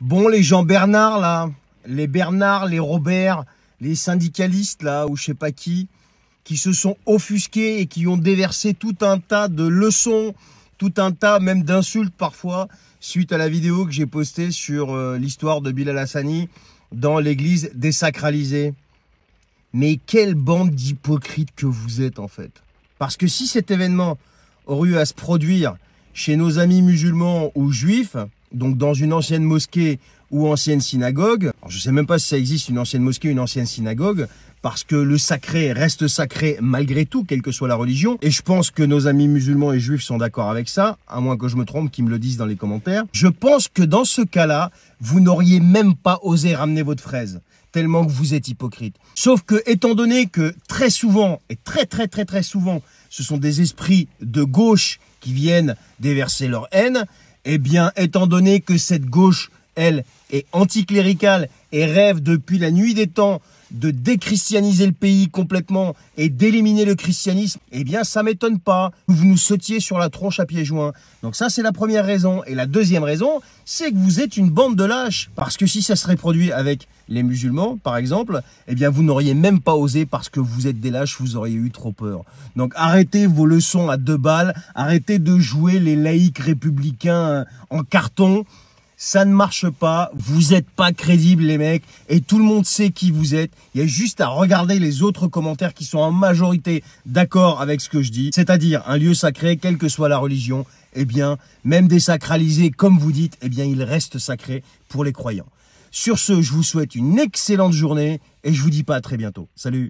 Bon, les gens Bernard, là, les Bernard, les Robert, les syndicalistes, là, ou je sais pas qui, qui se sont offusqués et qui ont déversé tout un tas de leçons, tout un tas même d'insultes parfois, suite à la vidéo que j'ai postée sur euh, l'histoire de Bilal Hassani dans l'église désacralisée. Mais quelle bande d'hypocrites que vous êtes en fait. Parce que si cet événement aurait eu à se produire chez nos amis musulmans ou juifs, donc dans une ancienne mosquée ou ancienne synagogue. je ne sais même pas si ça existe une ancienne mosquée, une ancienne synagogue, parce que le sacré reste sacré malgré tout, quelle que soit la religion. Et je pense que nos amis musulmans et juifs sont d'accord avec ça, à moins que je me trompe, qu'ils me le disent dans les commentaires. Je pense que dans ce cas-là, vous n'auriez même pas osé ramener votre fraise tellement que vous êtes hypocrite. Sauf que, étant donné que très souvent, et très très très très souvent, ce sont des esprits de gauche qui viennent déverser leur haine, eh bien, étant donné que cette gauche elle, est anticléricale et rêve depuis la nuit des temps de déchristianiser le pays complètement et d'éliminer le christianisme, eh bien ça m'étonne pas. Vous nous sautiez sur la tronche à pieds joints. Donc ça c'est la première raison. Et la deuxième raison, c'est que vous êtes une bande de lâches. Parce que si ça se reproduit avec les musulmans, par exemple, eh bien vous n'auriez même pas osé parce que vous êtes des lâches, vous auriez eu trop peur. Donc arrêtez vos leçons à deux balles, arrêtez de jouer les laïcs républicains en carton ça ne marche pas, vous êtes pas crédibles les mecs, et tout le monde sait qui vous êtes. Il y a juste à regarder les autres commentaires qui sont en majorité d'accord avec ce que je dis, c'est-à-dire un lieu sacré, quelle que soit la religion, eh bien, même désacralisé comme vous dites, eh bien, il reste sacré pour les croyants. Sur ce, je vous souhaite une excellente journée et je vous dis pas à très bientôt. Salut